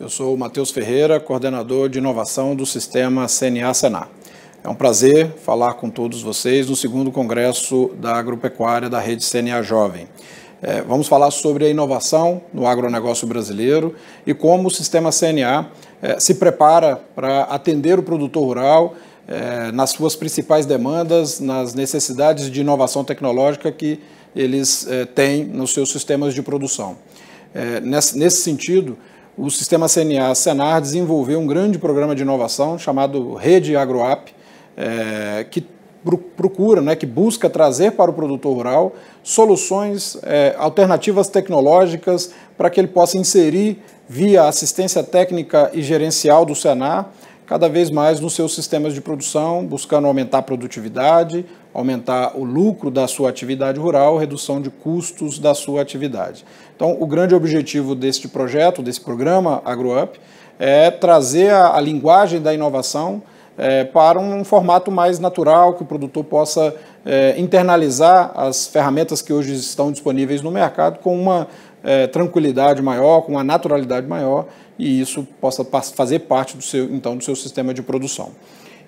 Eu sou o Matheus Ferreira, coordenador de inovação do sistema CNA-Senar. É um prazer falar com todos vocês no segundo congresso da agropecuária da rede CNA Jovem. É, vamos falar sobre a inovação no agronegócio brasileiro e como o sistema CNA é, se prepara para atender o produtor rural é, nas suas principais demandas, nas necessidades de inovação tecnológica que eles é, têm nos seus sistemas de produção. É, nesse, nesse sentido, o sistema CNA Senar desenvolveu um grande programa de inovação chamado Rede AgroApp, é, que procura, né, que busca trazer para o produtor rural soluções, é, alternativas tecnológicas para que ele possa inserir via assistência técnica e gerencial do Senar cada vez mais nos seus sistemas de produção, buscando aumentar a produtividade, aumentar o lucro da sua atividade rural, redução de custos da sua atividade. Então, o grande objetivo deste projeto, desse programa AgroUp, é trazer a, a linguagem da inovação é, para um formato mais natural, que o produtor possa é, internalizar as ferramentas que hoje estão disponíveis no mercado com uma é, tranquilidade maior, com uma naturalidade maior, e isso possa fazer parte do seu, então, do seu sistema de produção.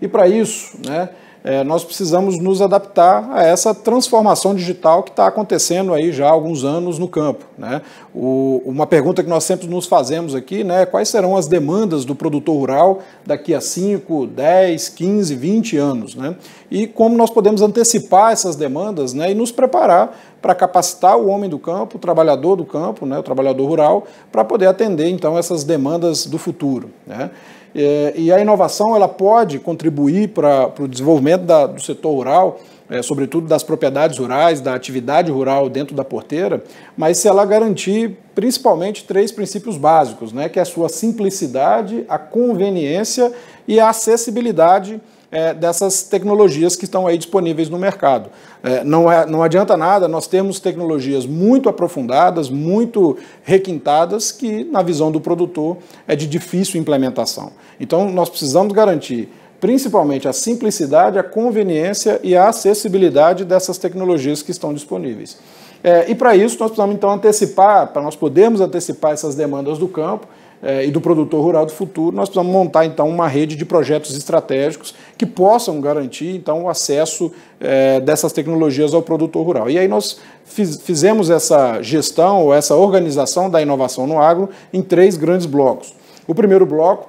E para isso, né, é, nós precisamos nos adaptar a essa transformação digital que está acontecendo aí já há alguns anos no campo. Né? O, uma pergunta que nós sempre nos fazemos aqui né, é quais serão as demandas do produtor rural daqui a 5, 10, 15, 20 anos. Né? E como nós podemos antecipar essas demandas né, e nos preparar para capacitar o homem do campo, o trabalhador do campo, né, o trabalhador rural, para poder atender então essas demandas do futuro. Né? É, e a inovação ela pode contribuir para o desenvolvimento da, do setor rural, é, sobretudo das propriedades rurais, da atividade rural dentro da porteira, mas se ela garantir principalmente três princípios básicos, né, que é a sua simplicidade, a conveniência e a acessibilidade é, dessas tecnologias que estão aí disponíveis no mercado. É, não, é, não adianta nada nós temos tecnologias muito aprofundadas, muito requintadas, que, na visão do produtor, é de difícil implementação. Então, nós precisamos garantir principalmente a simplicidade, a conveniência e a acessibilidade dessas tecnologias que estão disponíveis. É, e para isso, nós precisamos então antecipar, para nós podermos antecipar essas demandas do campo, eh, e do produtor rural do futuro, nós precisamos montar então uma rede de projetos estratégicos que possam garantir então o acesso eh, dessas tecnologias ao produtor rural. E aí nós fizemos essa gestão ou essa organização da inovação no agro em três grandes blocos. O primeiro bloco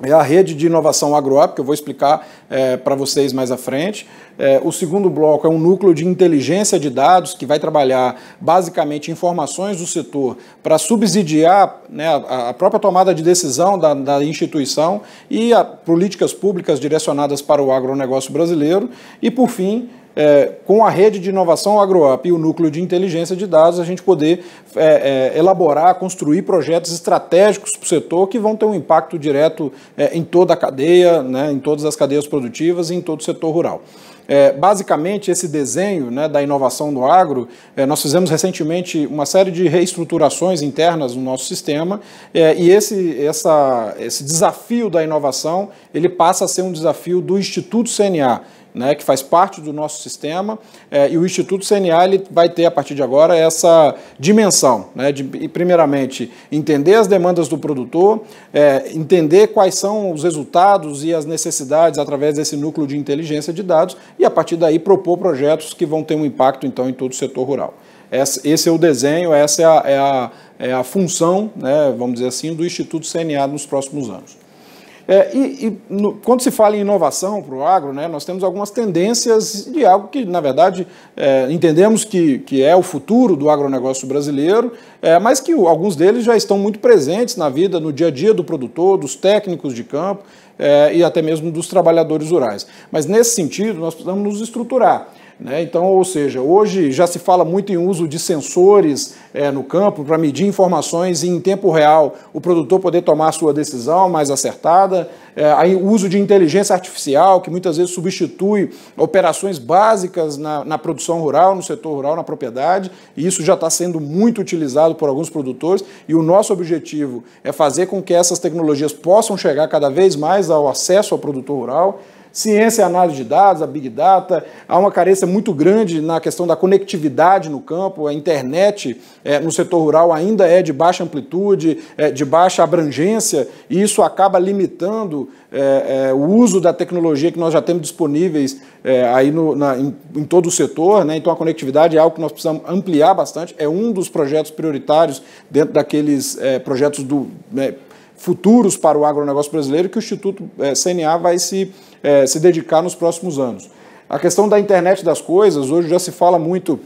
é a rede de inovação agroap, que eu vou explicar é, para vocês mais à frente. É, o segundo bloco é um núcleo de inteligência de dados que vai trabalhar basicamente informações do setor para subsidiar né, a, a, própria tomada de decisão da, da instituição e políticas públicas direcionadas para o agronegócio brasileiro. E, por fim, é, com a rede de inovação AgroUp e o núcleo de inteligência de dados, a gente poder é, é, elaborar, construir projetos estratégicos para o setor que vão ter um impacto direto é, em toda a cadeia, né, em todas as cadeias produtivas e em todo o setor rural. É, basicamente, esse desenho né, da inovação do agro, é, nós fizemos recentemente uma série de reestruturações internas no nosso sistema é, e esse, essa, esse desafio da inovação ele passa a ser um desafio do Instituto CNA né, que faz parte do nosso sistema, é, e o Instituto CNA ele vai ter, a partir de agora, essa dimensão, né, de, primeiramente, entender as demandas do produtor, é, entender quais são os resultados e as necessidades através desse núcleo de inteligência de dados, e a partir daí propor projetos que vão ter um impacto, então, em todo o setor rural. Esse é o desenho, essa é a, é a, é a função, né, vamos dizer assim, do Instituto CNA nos próximos anos. É, e, e no, quando se fala em inovação para o agro, né, nós temos algumas tendências de algo que, na verdade, é, entendemos que, que é o futuro do agronegócio brasileiro, é, mas que alguns deles já estão muito presentes na vida, no dia a dia do produtor, dos técnicos de campo é, e até mesmo dos trabalhadores rurais. Mas, nesse sentido, nós precisamos nos estruturar. Né? Então, ou seja, hoje já se fala muito em uso de sensores é, no campo para medir informações e, em tempo real, o produtor poder tomar sua decisão mais acertada, é, o uso de inteligência artificial, que muitas vezes substitui operações básicas na, na produção rural, no setor rural, na propriedade, e isso já está sendo muito utilizado por alguns produtores, e o nosso objetivo é fazer com que essas tecnologias possam chegar cada vez mais ao acesso ao produtor rural, ciência e é análise de dados, a Big Data, há uma carência muito grande na questão da conectividade no campo, a internet é, no setor rural ainda é de baixa amplitude, é, de baixa abrangência, e isso acaba limitando é, o uso da tecnologia que nós já temos disponíveis aí no, na, em, em, todo o setor, né? então a conectividade é algo que nós precisamos ampliar bastante, é um dos projetos prioritários dentro daqueles projetos do né, futuros para o agronegócio brasileiro que o Instituto eh, CNA vai se, eh, se dedicar nos próximos anos. A questão da internet das coisas, hoje já se fala muito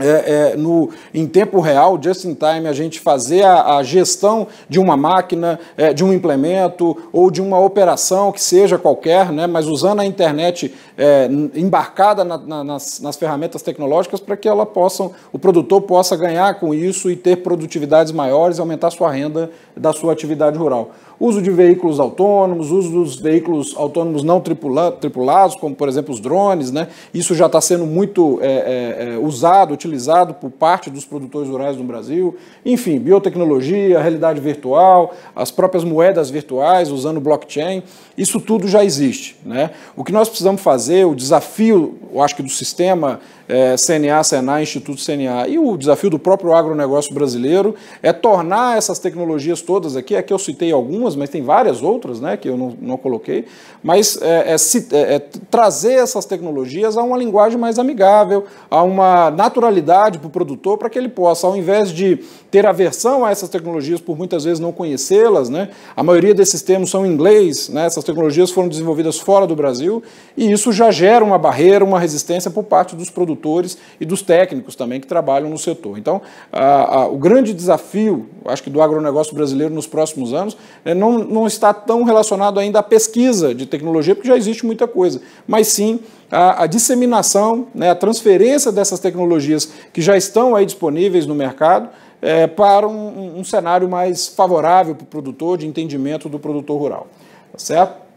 é, é, no, em tempo real, just in time, a gente fazer a, a gestão de uma máquina, é, de um implemento ou de uma operação que seja qualquer, né, mas usando a internet é, embarcada na, na, nas, nas, ferramentas tecnológicas para que ela possam, o produtor possa ganhar com isso e ter produtividades maiores e aumentar sua renda da sua atividade rural uso de veículos autônomos, uso dos veículos autônomos não tripula tripulados, como por exemplo os drones, né? Isso já está sendo muito é, é, é, usado, utilizado por parte dos produtores rurais no Brasil. Enfim, biotecnologia, realidade virtual, as próprias moedas virtuais usando blockchain, isso tudo já existe, né? O que nós precisamos fazer, o desafio, eu acho que do sistema é, CNA, Senai, Instituto CNA e o desafio do próprio agronegócio brasileiro é tornar essas tecnologias todas aqui, aqui eu citei algumas algumas, mas tem várias outras né, que eu não, não coloquei, mas é, é, é, é, trazer essas tecnologias a uma linguagem mais amigável, a uma naturalidade para o produtor, para que ele possa, ao invés de ter aversão a essas tecnologias por muitas vezes não conhecê-las, né, a maioria desses termos são em inglês, né, essas tecnologias foram desenvolvidas fora do Brasil, e isso já gera uma barreira, uma resistência por parte dos produtores e dos técnicos também que trabalham no setor. Então, a, a, o grande desafio, acho que do agronegócio brasileiro nos próximos anos, é não, não está tão relacionado ainda à pesquisa de tecnologia, porque já existe muita coisa, mas sim a, a, disseminação, né, a transferência dessas tecnologias que já estão aí disponíveis no mercado é, para um, um cenário mais favorável para o produtor, de entendimento do produtor rural. Tá certo?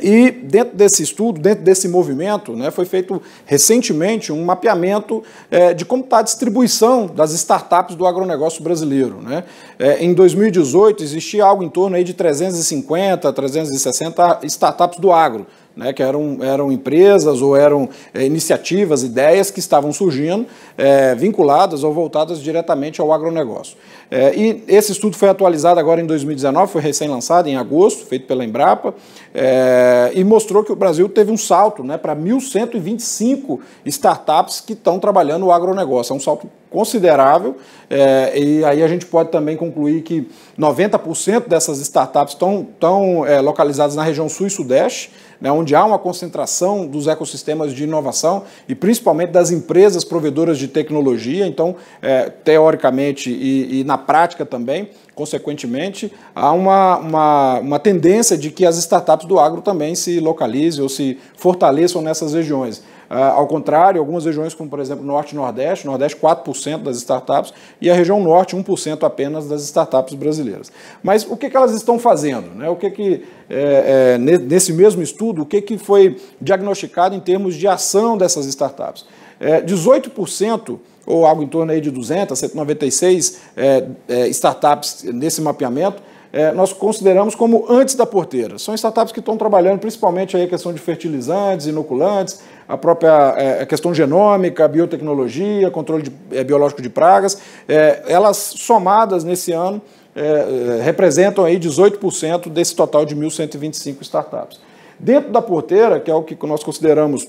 E dentro desse estudo, dentro desse movimento, né, foi feito recentemente um mapeamento é, de como está a distribuição das startups do agronegócio brasileiro. Né? É, em 2018, existia algo em torno aí de 350, 360 startups do agro. Né, que eram, eram empresas ou eram é, iniciativas, ideias que estavam surgindo é, vinculadas ou voltadas diretamente ao agronegócio. É, e esse estudo foi atualizado agora em 2019, foi recém-lançado em agosto, feito pela Embrapa, é, e mostrou que o Brasil teve um salto né, para 1.125 startups que estão trabalhando o agronegócio. É um salto considerável, é, e aí a gente pode também concluir que 90% dessas startups estão, estão é, localizadas na região sul e sudeste, né, onde há uma concentração dos ecossistemas de inovação e principalmente das empresas provedoras de tecnologia. Então, é, teoricamente e, e na na prática também, consequentemente, há uma, uma, uma tendência de que as startups do agro também se localizem ou se fortaleçam nessas regiões. Ah, ao contrário, algumas regiões, como por exemplo Norte e Nordeste, Nordeste 4% das startups e a região Norte 1% apenas das startups brasileiras. Mas o que, que elas estão fazendo? Né? O que, que é, é, nesse mesmo estudo, o que, que foi diagnosticado em termos de ação dessas startups? é, 18% ou algo em torno aí de 200, 196 é, é, startups nesse mapeamento, é, nós consideramos como antes da porteira. São startups que estão trabalhando principalmente aí a questão de fertilizantes, inoculantes, a própria é, a questão genômica, biotecnologia, controle de, é, biológico de pragas. É, elas somadas nesse ano é, representam aí 18% desse total de 1.125 startups. Dentro da porteira, que é o que nós consideramos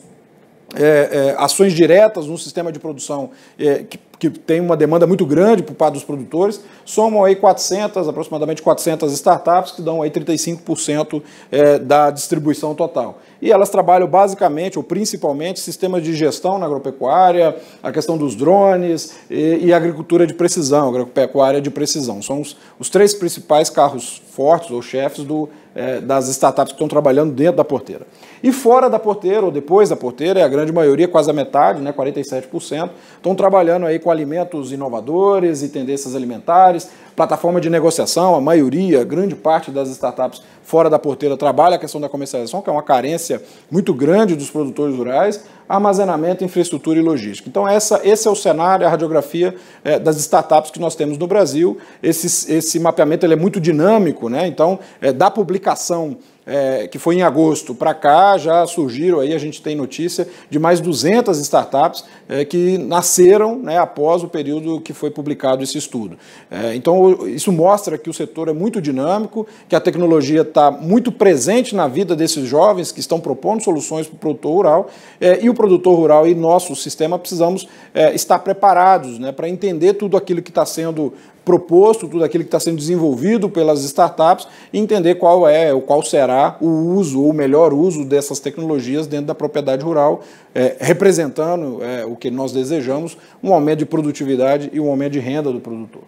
é, é, ações diretas no sistema de produção é, que que tem uma demanda muito grande por parte dos produtores, somam aí 400, aproximadamente 400 startups que dão aí 35% é, da distribuição total. E elas trabalham basicamente ou principalmente sistemas de gestão na agropecuária, a questão dos drones e, e agricultura de precisão, agropecuária de precisão. São os, os três principais carros fortes ou chefes do, é, das startups que estão trabalhando dentro da porteira. E fora da porteira ou depois da porteira, é a grande maioria, quase a metade, né, 47%, estão trabalhando aí com com alimentos inovadores e tendências alimentares, plataforma de negociação, a maioria, grande parte das startups fora da porteira trabalha a questão da comercialização, que é uma carência muito grande dos produtores rurais, armazenamento, infraestrutura e logística. Então essa, esse é o cenário, a radiografia é, das startups que nós temos no Brasil. Esse, esse mapeamento ele é muito dinâmico, né? então é, da publicação é, que foi em agosto para cá, já surgiram aí, a gente tem notícia de mais 200 startups é, que nasceram né, após o período que foi publicado esse estudo. É, então, isso mostra que o setor é muito dinâmico, que a tecnologia está muito presente na vida desses jovens que estão propondo soluções para o produtor rural é, e o produtor rural e nosso sistema precisamos é, estar preparados né, para entender tudo aquilo que está sendo proposto, tudo aquilo que está sendo desenvolvido pelas startups e entender qual é ou qual será o uso ou o melhor uso dessas tecnologias dentro da propriedade rural, é, representando é, o que nós desejamos, um aumento de produtividade e um aumento de renda do produtor.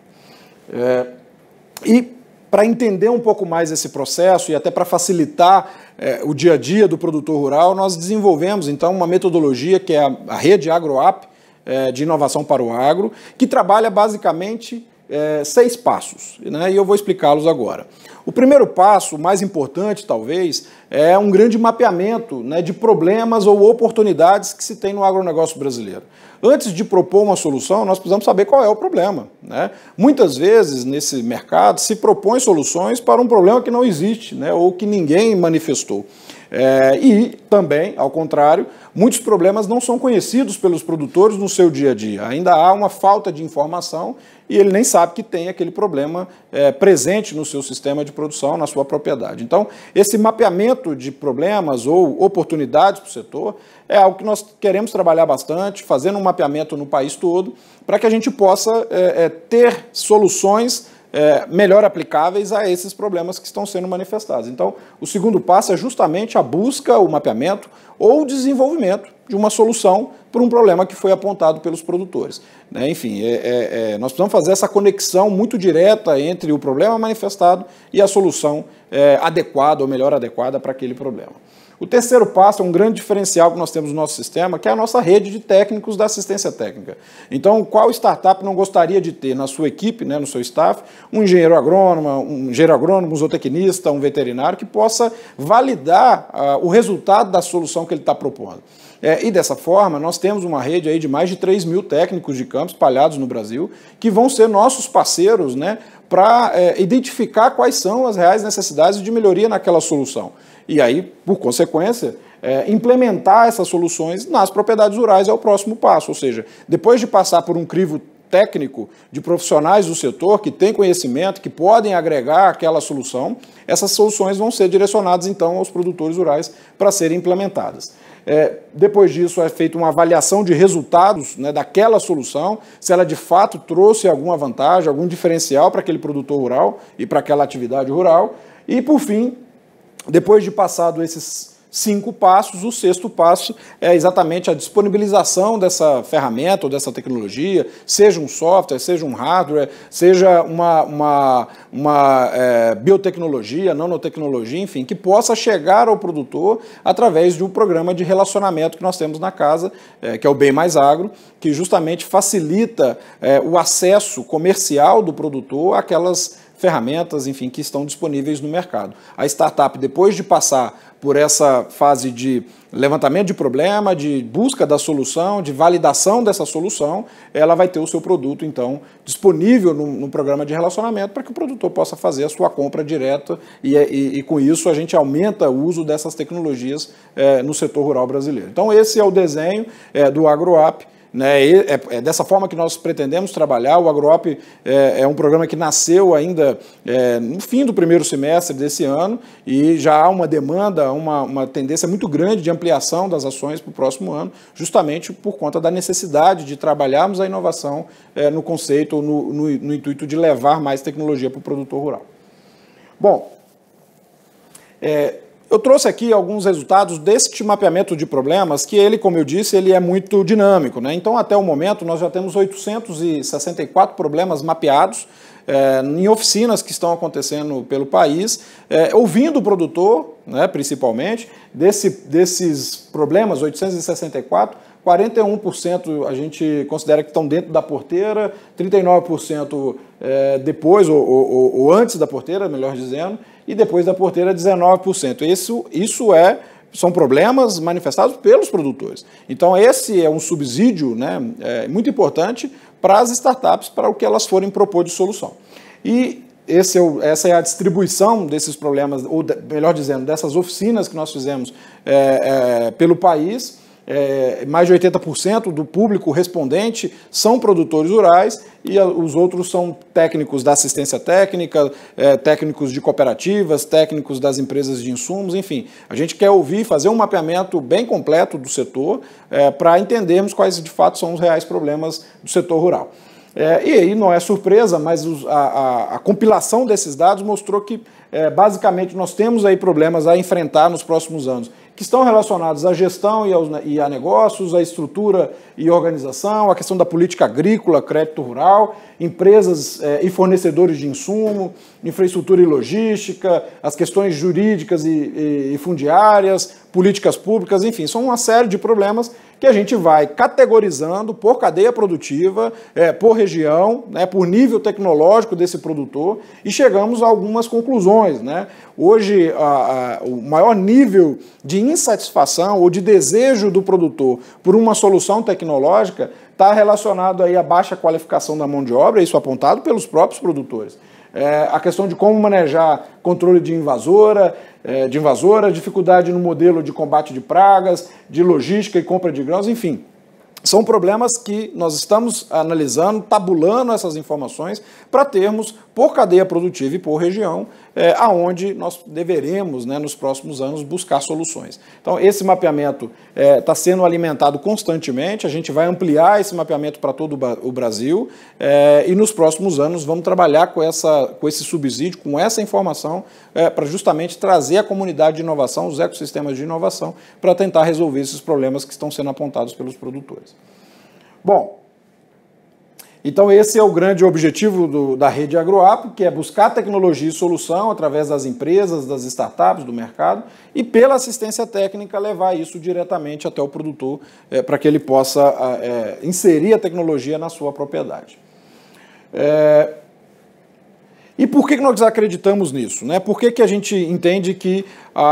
É, e para entender um pouco mais esse processo e até para facilitar é, o dia a dia do produtor rural, nós desenvolvemos então uma metodologia que é a, a rede AgroApp é, de inovação para o agro, que trabalha basicamente é, seis passos, né? e eu vou explicá-los agora. O primeiro passo, mais importante talvez, é um grande mapeamento né, de problemas ou oportunidades que se tem no agronegócio brasileiro. Antes de propor uma solução, nós precisamos saber qual é o problema. Né? Muitas vezes, nesse mercado, se propõe soluções para um problema que não existe né, ou que ninguém manifestou. É, e também, ao contrário, muitos problemas não são conhecidos pelos produtores no seu dia a dia. Ainda há uma falta de informação e ele nem sabe que tem aquele problema é, presente no seu sistema de produção, na sua propriedade. Então, esse mapeamento de problemas ou oportunidades para o setor é algo que nós queremos trabalhar bastante, fazendo um mapeamento no país todo, para que a gente possa é, é ter soluções é, melhor aplicáveis a esses problemas que estão sendo manifestados. Então, o segundo passo é justamente a busca, o mapeamento ou o desenvolvimento de uma solução para um problema que foi apontado pelos produtores. Né? Enfim, é, é, é, nós precisamos fazer essa conexão muito direta entre o problema manifestado e a solução é, adequada ou melhor adequada para aquele problema. O terceiro passo é um grande diferencial que nós temos no nosso sistema, que é a nossa rede de técnicos da assistência técnica. Então, qual startup não gostaria de ter na sua equipe, né, no seu staff, um engenheiro agrônomo, um engenheiro agrônomo, um zootecnista, um veterinário que possa validar uh, o resultado da solução que ele está propondo? É, e dessa forma, nós temos uma rede aí de mais de 3 mil técnicos de campo espalhados no Brasil, que vão ser nossos parceiros né, para é, identificar quais são as reais necessidades de melhoria naquela solução. E aí, por consequência, é, implementar essas soluções nas propriedades rurais é o próximo passo. Ou seja, depois de passar por um crivo técnico de profissionais do setor que têm conhecimento, que podem agregar aquela solução, essas soluções vão ser direcionadas então aos produtores rurais para serem implementadas. É, depois disso é feita uma avaliação de resultados né, daquela solução, se ela de fato trouxe alguma vantagem, algum diferencial para aquele produtor rural e para aquela atividade rural. E por fim, depois de passado esses cinco passos, o sexto passo é exatamente a disponibilização dessa ferramenta ou dessa tecnologia, seja um software, seja um hardware, seja uma, uma, uma é, biotecnologia, nanotecnologia, enfim, que possa chegar ao produtor através de um programa de relacionamento que nós temos na casa, é, que é o Bem Mais Agro, que justamente facilita é, o acesso comercial do produtor àquelas ferramentas, enfim, que estão disponíveis no mercado. A startup, depois de passar por essa fase de levantamento de problema, de busca da solução, de validação dessa solução, ela vai ter o seu produto, então, disponível no, no programa de relacionamento para que o produtor possa fazer a sua compra direta e, e, e com isso a gente aumenta o uso dessas tecnologias é, no setor rural brasileiro. Então, esse é o desenho é, do AgroApp né? É, é, dessa forma que nós pretendemos trabalhar. O AgroOp é, é um programa que nasceu ainda é, no fim do primeiro semestre desse ano e já há uma demanda, uma, uma tendência muito grande de ampliação das ações para o próximo ano, justamente por conta da necessidade de trabalharmos a inovação é, no conceito ou no, no, no intuito de levar mais tecnologia para o produtor rural. Bom, é, eu trouxe aqui alguns resultados deste mapeamento de problemas, que ele, como eu disse, ele é muito dinâmico. Né? Então, até o momento, nós já temos 864 problemas mapeados é, em oficinas que estão acontecendo pelo país, é, ouvindo o produtor, né, principalmente, desse, desses problemas, 864, 41% a gente considera que estão dentro da porteira, 39% é, depois ou, ou, ou, antes da porteira, melhor dizendo, e depois da porteira 19%. Isso, isso é são problemas manifestados pelos produtores. Então esse é um subsídio né, é, muito importante para as startups, para o que elas forem propor de solução. E esse é o, essa é a distribuição desses problemas, ou de, melhor dizendo, dessas oficinas que nós fizemos é, é, pelo país é, mais de 80% do público respondente são produtores rurais e a, os outros são técnicos da assistência técnica, é, técnicos de cooperativas, técnicos das empresas de insumos, enfim. A gente quer ouvir, fazer um mapeamento bem completo do setor é, para entendermos quais de fato são os reais problemas do setor rural. É, e aí não é surpresa, mas os, a, a, a, compilação desses dados mostrou que é, basicamente nós temos aí problemas a enfrentar nos próximos anos que estão relacionados à gestão e, aos, e a negócios, à estrutura e organização, à questão da política agrícola, crédito rural, empresas eh, e fornecedores de insumo, infraestrutura e logística, as questões jurídicas e, e, e fundiárias, políticas públicas, enfim, são uma série de problemas que a gente vai categorizando por cadeia produtiva, é, por região, né, por nível tecnológico desse produtor e chegamos a algumas conclusões. Né? Hoje, a, a, o maior nível de insatisfação ou de desejo do produtor por uma solução tecnológica está relacionado aí à baixa qualificação da mão de obra, isso apontado pelos próprios produtores é, a questão de como manejar controle de invasora, é, de invasora, dificuldade no modelo de combate de pragas, de logística e compra de grãos, enfim. São problemas que nós estamos analisando, tabulando essas informações para termos, por cadeia produtiva e por região, é, aonde nós deveremos, né, nos próximos anos, buscar soluções. Então, esse mapeamento está é, tá sendo alimentado constantemente, a gente vai ampliar esse mapeamento para todo o Brasil é, e nos próximos anos vamos trabalhar com, essa, com esse subsídio, com essa informação, é, para justamente trazer a comunidade de inovação, os ecossistemas de inovação, para tentar resolver esses problemas que estão sendo apontados pelos produtores. Bom, então, esse é o grande objetivo do, da rede AgroApp, que é buscar tecnologia e solução através das empresas, das startups, do mercado, e pela assistência técnica levar isso diretamente até o produtor é, para que ele possa é, é inserir a tecnologia na sua propriedade. É, e por que nós acreditamos nisso? Né? Por que, que a gente entende que a,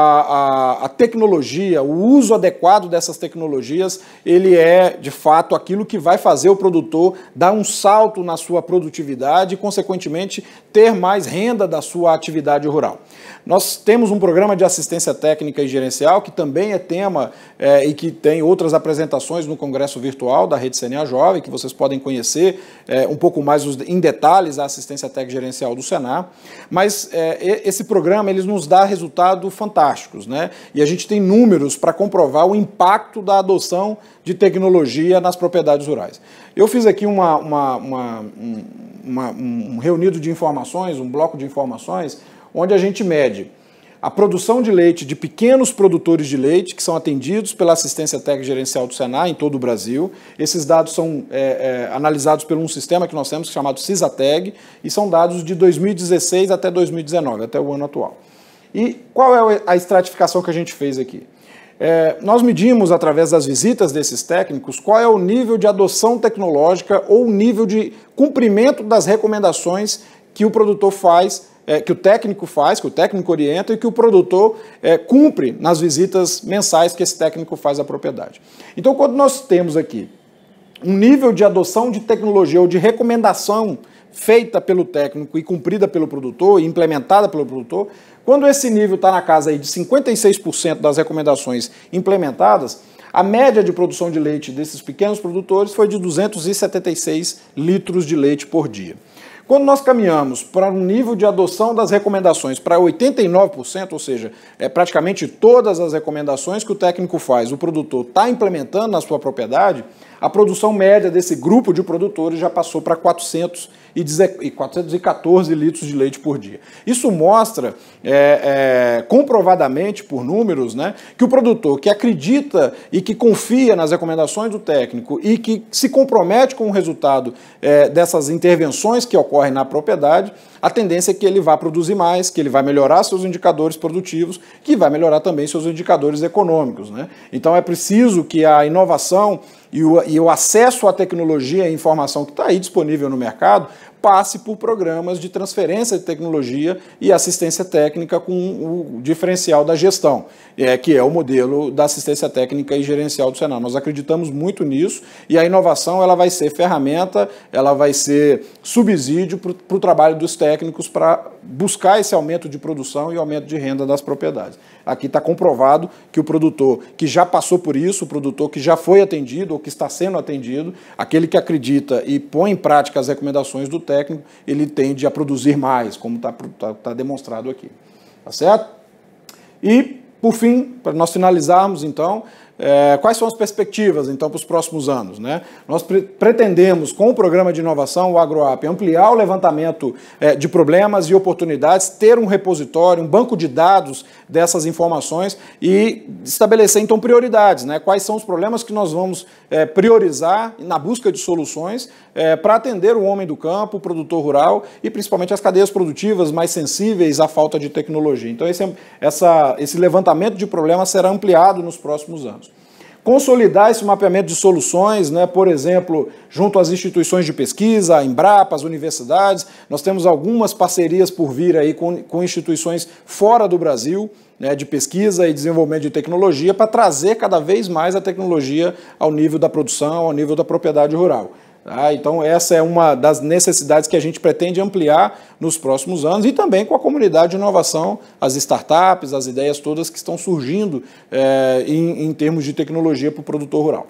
a, a, tecnologia, o uso adequado dessas tecnologias, ele é de fato aquilo que vai fazer o produtor dar um salto na sua produtividade e, consequentemente, ter mais renda da sua atividade rural. Nós temos um programa de assistência técnica e gerencial que também é tema é, e que tem outras apresentações no Congresso Virtual da Rede CNA Jovem, que vocês podem conhecer é, um pouco mais os, em detalhes a assistência técnica e gerencial do Senado Senar, mas é, esse programa ele nos dá resultados fantásticos, né? E a gente tem números para comprovar o impacto da adoção de tecnologia nas propriedades rurais. Eu fiz aqui uma, uma, uma, uma um reunido de informações, um bloco de informações, onde a gente mede a produção de leite de pequenos produtores de leite, que são atendidos pela assistência técnica gerencial do Senai em todo o Brasil. Esses dados são é, é, analisados por um sistema que nós temos chamado CISATEG, e são dados de 2016 até 2019, até o ano atual. E qual é a estratificação que a gente fez aqui? É, nós medimos, através das visitas desses técnicos, qual é o nível de adoção tecnológica ou o nível de cumprimento das recomendações que o produtor faz é, que o técnico faz, que o técnico orienta e que o produtor é, cumpre nas visitas mensais que esse técnico faz à propriedade. Então, quando nós temos aqui um nível de adoção de tecnologia ou de recomendação feita pelo técnico e cumprida pelo produtor e implementada pelo produtor, quando esse nível está na casa aí de 56% das recomendações implementadas, a média de produção de leite desses pequenos produtores foi de 276 litros de leite por dia. Quando nós caminhamos para um nível de adoção das recomendações para 89%, ou seja, é praticamente todas as recomendações que o técnico faz, o produtor está implementando na sua propriedade, a produção média desse grupo de produtores já passou para 414 litros de leite por dia. Isso mostra, é, é, comprovadamente por números, né, que o produtor que acredita e que confia nas recomendações do técnico e que se compromete com o resultado é, dessas intervenções que ocorrem na propriedade, a tendência é que ele vá produzir mais, que ele vai melhorar seus indicadores produtivos, que vai melhorar também seus indicadores econômicos. Né? Então é preciso que a inovação e o, e o acesso à tecnologia e informação que está aí disponível no mercado passe por programas de transferência de tecnologia e assistência técnica com o diferencial da gestão, é, que é o modelo da assistência técnica e gerencial do Senado. Nós acreditamos muito nisso e a inovação ela vai ser ferramenta, ela vai ser subsídio para o trabalho dos técnicos para buscar esse aumento de produção e aumento de renda das propriedades. Aqui está comprovado que o produtor que já passou por isso, o produtor que já foi atendido ou que está sendo atendido, aquele que acredita e põe em prática as recomendações do técnico, ele tende a produzir mais, como está tá, tá demonstrado aqui. Tá certo? E, por fim, para nós finalizarmos, então, é, quais são as perspectivas, então, para os próximos anos? Né? Nós pre pretendemos, com o programa de inovação, o AgroApp, ampliar o levantamento é, de problemas e oportunidades, ter um repositório, um banco de dados dessas informações e estabelecer, então, prioridades. Né? Quais são os problemas que nós vamos é, priorizar na busca de soluções é, para atender o homem do campo, o produtor rural e, principalmente, as cadeias produtivas mais sensíveis à falta de tecnologia. Então, esse, é, essa, esse levantamento de problemas será ampliado nos próximos anos consolidar esse mapeamento de soluções, né, por exemplo, junto às instituições de pesquisa, a Embrapa, as universidades. Nós temos algumas parcerias por vir aí com, com instituições fora do Brasil, né, de pesquisa e desenvolvimento de tecnologia, para trazer cada vez mais a tecnologia ao nível da produção, ao nível da propriedade rural. Tá? Então, essa é uma das necessidades que a gente pretende ampliar nos próximos anos e também com a comunidade de inovação, as startups, as ideias todas que estão surgindo é, em, em termos de tecnologia para o produtor rural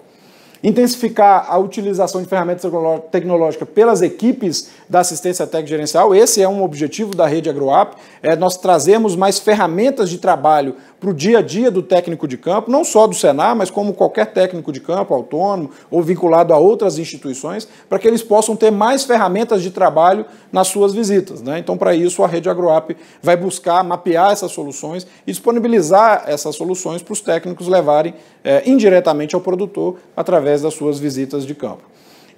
intensificar a utilização de ferramentas tecnológicas pelas equipes da assistência técnica gerencial. Esse é um objetivo da rede AgroApp, é nós trazemos mais ferramentas de trabalho para o dia a dia do técnico de campo, não só do Senar, mas como qualquer técnico de campo autônomo ou vinculado a outras instituições, para que eles possam ter mais ferramentas de trabalho nas suas visitas. Né? Então, para isso, a rede AgroApp vai buscar mapear essas soluções e disponibilizar essas soluções para os técnicos levarem é, indiretamente ao produtor através das suas visitas de campo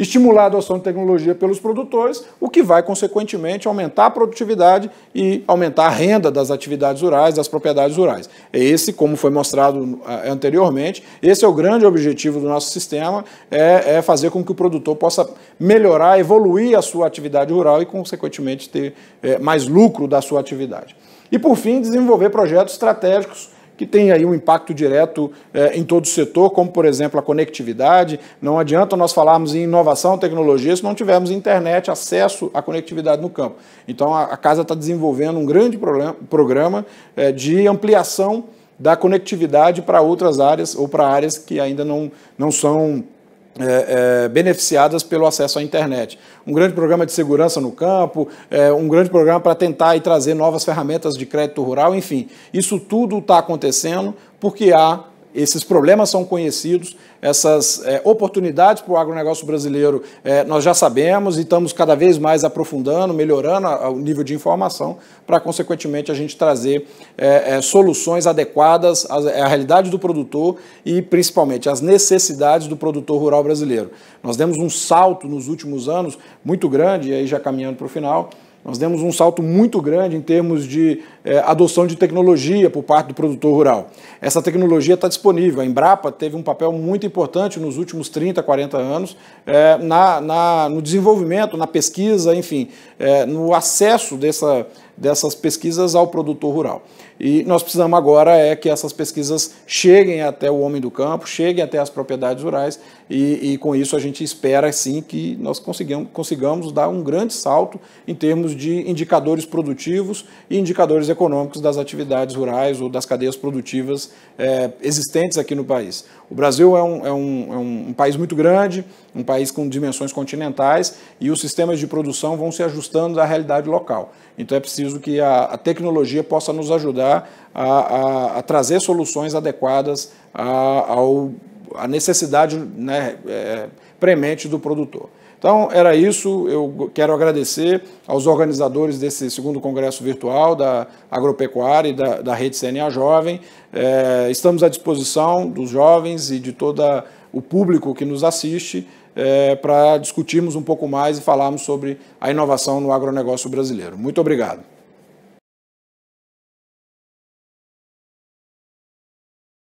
estimular a adoção de tecnologia pelos produtores, o que vai, consequentemente, aumentar a produtividade e aumentar a renda das atividades rurais, das propriedades rurais. É esse, como foi mostrado eh, anteriormente, esse é o grande objetivo do nosso sistema, é, é fazer com que o produtor possa melhorar, evoluir a sua atividade rural e, consequentemente, ter é, mais lucro da sua atividade. E, por fim, desenvolver projetos estratégicos que tem aí um impacto direto eh, em todo o setor, como por exemplo a conectividade. Não adianta nós falarmos em inovação, tecnologia, se não tivermos internet, acesso à conectividade no campo. Então a, a casa está desenvolvendo um grande problema, programa eh, de ampliação da conectividade para outras áreas ou para áreas que ainda não, não são é, é, beneficiadas pelo acesso à internet. Um grande programa de segurança no campo, é, um grande programa para tentar e trazer novas ferramentas de crédito rural, enfim. Isso tudo está acontecendo porque há esses problemas são conhecidos, essas é, oportunidades para o agronegócio brasileiro é, nós já sabemos e estamos cada vez mais aprofundando, melhorando a, a, o nível de informação para, consequentemente, a gente trazer é, soluções adequadas à, à, realidade do produtor e, principalmente, às necessidades do produtor rural brasileiro. Nós demos um salto nos últimos anos muito grande, e aí já caminhando para o final, nós demos um salto muito grande em termos de é, adoção de tecnologia por parte do produtor rural. Essa tecnologia está disponível. A Embrapa teve um papel muito importante nos últimos 30, 40 anos é, na, na, no desenvolvimento, na pesquisa, enfim, é, no acesso dessa, dessas pesquisas ao produtor rural. E nós precisamos agora é que essas pesquisas cheguem até o homem do campo, cheguem até as propriedades rurais, e, e com isso a gente espera sim que nós consigamos, consigamos dar um grande salto em termos de indicadores produtivos e indicadores econômicos das atividades rurais ou das cadeias produtivas é, existentes aqui no país. O Brasil é um, é, um, é um país muito grande, um país com dimensões continentais, e os sistemas de produção vão se ajustando à realidade local. Então é preciso que a, a tecnologia possa nos ajudar ajudar a, a, a trazer soluções adequadas à, necessidade né, é, premente do produtor. Então, era isso. Eu quero agradecer aos organizadores desse segundo congresso virtual da agropecuária e da, da rede CNA Jovem. É, estamos à disposição dos jovens e de todo o público que nos assiste é, para discutirmos um pouco mais e falarmos sobre a inovação no agronegócio brasileiro. Muito obrigado.